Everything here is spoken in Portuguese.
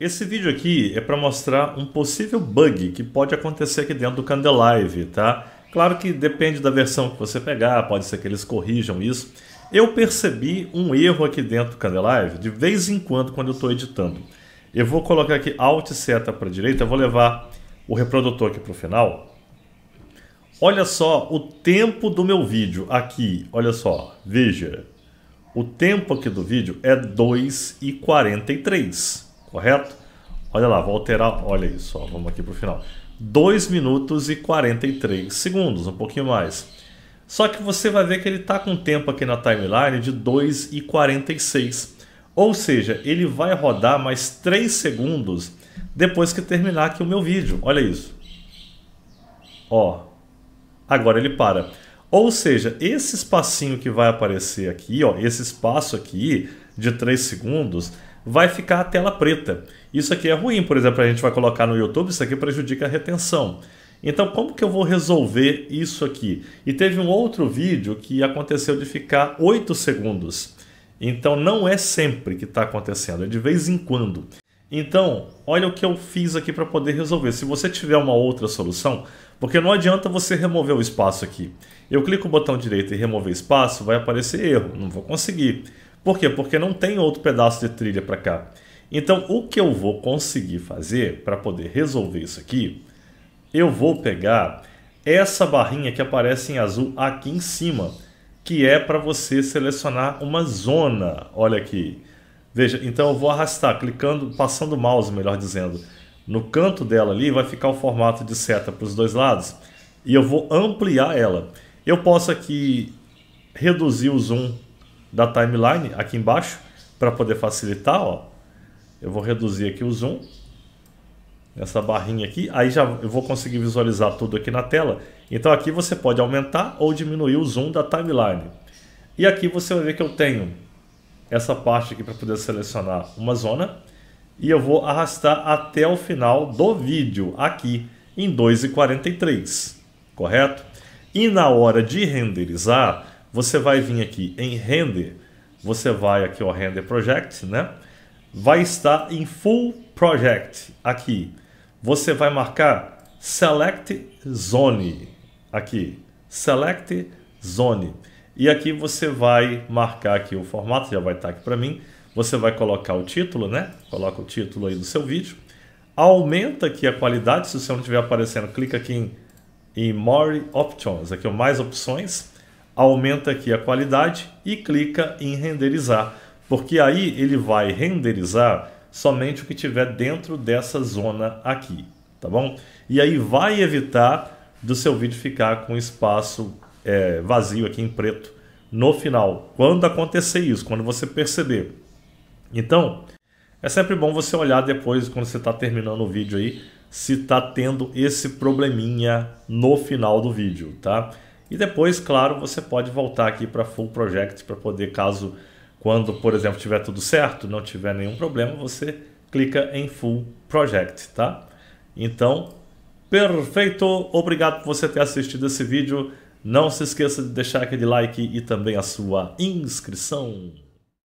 Esse vídeo aqui é para mostrar um possível bug que pode acontecer aqui dentro do Candelive, tá? Claro que depende da versão que você pegar, pode ser que eles corrijam isso. Eu percebi um erro aqui dentro do Candelive de vez em quando quando eu estou editando. Eu vou colocar aqui Alt seta para a direita, vou levar o reprodutor aqui para o final. Olha só o tempo do meu vídeo aqui, olha só, veja. O tempo aqui do vídeo é 2 43 correto? Olha lá, vou alterar, olha isso, ó, vamos aqui para o final. 2 minutos e 43 segundos, um pouquinho mais. Só que você vai ver que ele está com um tempo aqui na timeline de 2 e 46. Ou seja, ele vai rodar mais 3 segundos depois que terminar aqui o meu vídeo. Olha isso. Ó, agora ele para. Ou seja, esse espacinho que vai aparecer aqui, ó, esse espaço aqui de 3 segundos vai ficar a tela preta. Isso aqui é ruim, por exemplo, a gente vai colocar no YouTube, isso aqui prejudica a retenção. Então, como que eu vou resolver isso aqui? E teve um outro vídeo que aconteceu de ficar 8 segundos. Então, não é sempre que está acontecendo, é de vez em quando. Então, olha o que eu fiz aqui para poder resolver. Se você tiver uma outra solução, porque não adianta você remover o espaço aqui. Eu clico o botão direito e remover espaço, vai aparecer erro, não vou conseguir. Por quê? Porque não tem outro pedaço de trilha para cá. Então, o que eu vou conseguir fazer para poder resolver isso aqui, eu vou pegar essa barrinha que aparece em azul aqui em cima, que é para você selecionar uma zona. Olha aqui. Veja, então eu vou arrastar, clicando, passando o mouse, melhor dizendo, no canto dela ali, vai ficar o formato de seta para os dois lados. E eu vou ampliar ela. Eu posso aqui reduzir o zoom da timeline aqui embaixo para poder facilitar, ó. Eu vou reduzir aqui o zoom essa barrinha aqui, aí já eu vou conseguir visualizar tudo aqui na tela. Então aqui você pode aumentar ou diminuir o zoom da timeline. E aqui você vai ver que eu tenho essa parte aqui para poder selecionar uma zona e eu vou arrastar até o final do vídeo aqui em 2,43, correto? E na hora de renderizar, você vai vir aqui em render, você vai aqui ó, render project, né? Vai estar em full project aqui. Você vai marcar select zone aqui, select zone. E aqui você vai marcar aqui o formato, já vai estar aqui para mim. Você vai colocar o título, né? Coloca o título aí do seu vídeo. Aumenta aqui a qualidade, se o seu não estiver aparecendo, clica aqui em, em More Options, aqui o mais opções aumenta aqui a qualidade e clica em renderizar, porque aí ele vai renderizar somente o que tiver dentro dessa zona aqui, tá bom? E aí vai evitar do seu vídeo ficar com espaço é, vazio aqui em preto no final, quando acontecer isso, quando você perceber. Então, é sempre bom você olhar depois, quando você está terminando o vídeo aí, se está tendo esse probleminha no final do vídeo, tá? E depois, claro, você pode voltar aqui para Full Project para poder, caso quando, por exemplo, tiver tudo certo, não tiver nenhum problema, você clica em Full Project, tá? Então, perfeito! Obrigado por você ter assistido esse vídeo. Não se esqueça de deixar aquele like e também a sua inscrição.